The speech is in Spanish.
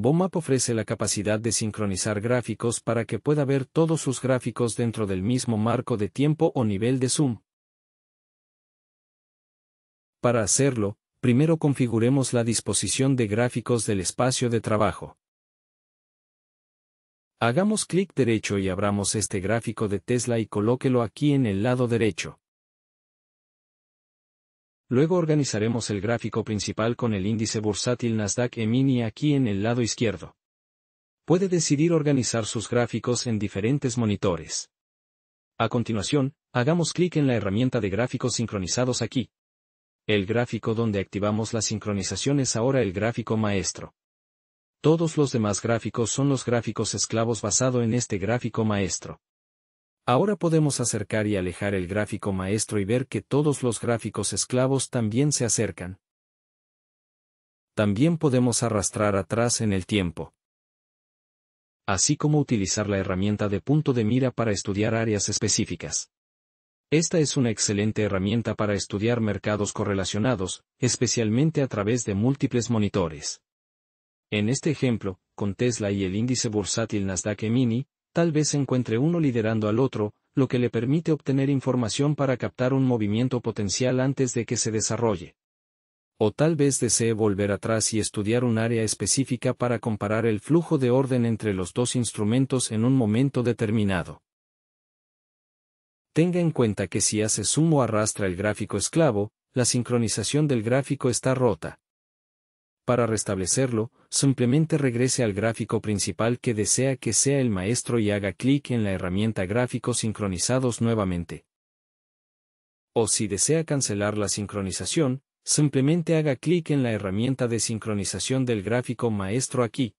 Bomap ofrece la capacidad de sincronizar gráficos para que pueda ver todos sus gráficos dentro del mismo marco de tiempo o nivel de zoom. Para hacerlo, primero configuremos la disposición de gráficos del espacio de trabajo. Hagamos clic derecho y abramos este gráfico de Tesla y colóquelo aquí en el lado derecho. Luego organizaremos el gráfico principal con el índice bursátil Nasdaq Emini, mini aquí en el lado izquierdo. Puede decidir organizar sus gráficos en diferentes monitores. A continuación, hagamos clic en la herramienta de gráficos sincronizados aquí. El gráfico donde activamos la sincronización es ahora el gráfico maestro. Todos los demás gráficos son los gráficos esclavos basado en este gráfico maestro. Ahora podemos acercar y alejar el gráfico maestro y ver que todos los gráficos esclavos también se acercan. También podemos arrastrar atrás en el tiempo. Así como utilizar la herramienta de punto de mira para estudiar áreas específicas. Esta es una excelente herramienta para estudiar mercados correlacionados, especialmente a través de múltiples monitores. En este ejemplo, con Tesla y el índice bursátil Nasdaq Mini, tal vez encuentre uno liderando al otro, lo que le permite obtener información para captar un movimiento potencial antes de que se desarrolle. O tal vez desee volver atrás y estudiar un área específica para comparar el flujo de orden entre los dos instrumentos en un momento determinado. Tenga en cuenta que si hace sumo arrastra el gráfico esclavo, la sincronización del gráfico está rota. Para restablecerlo, simplemente regrese al gráfico principal que desea que sea el maestro y haga clic en la herramienta Gráficos sincronizados nuevamente. O si desea cancelar la sincronización, simplemente haga clic en la herramienta de sincronización del gráfico maestro aquí,